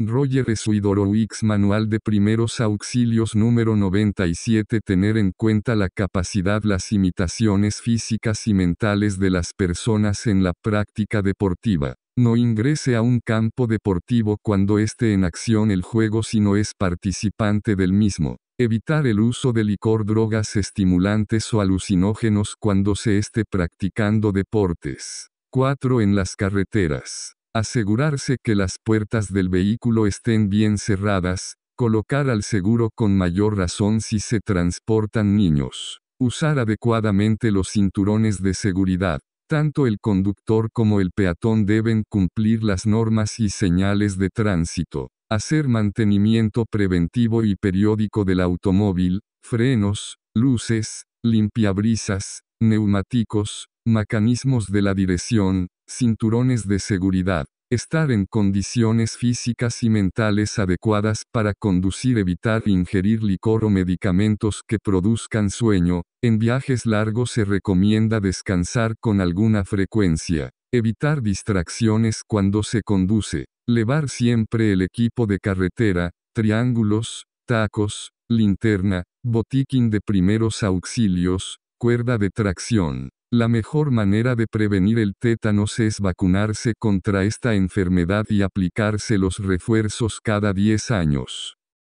Roger X Manual de Primeros Auxilios número 97 Tener en cuenta la capacidad las imitaciones físicas y mentales de las personas en la práctica deportiva. No ingrese a un campo deportivo cuando esté en acción el juego si no es participante del mismo. Evitar el uso de licor, drogas estimulantes o alucinógenos cuando se esté practicando deportes. 4. En las carreteras. Asegurarse que las puertas del vehículo estén bien cerradas, colocar al seguro con mayor razón si se transportan niños. Usar adecuadamente los cinturones de seguridad. Tanto el conductor como el peatón deben cumplir las normas y señales de tránsito. Hacer mantenimiento preventivo y periódico del automóvil, frenos, luces, limpiabrisas, neumáticos, mecanismos de la dirección, cinturones de seguridad, estar en condiciones físicas y mentales adecuadas para conducir, evitar e ingerir licor o medicamentos que produzcan sueño, en viajes largos se recomienda descansar con alguna frecuencia, evitar distracciones cuando se conduce, levar siempre el equipo de carretera, triángulos, tacos, linterna, botiquín de primeros auxilios, cuerda de tracción. La mejor manera de prevenir el tétanos es vacunarse contra esta enfermedad y aplicarse los refuerzos cada 10 años.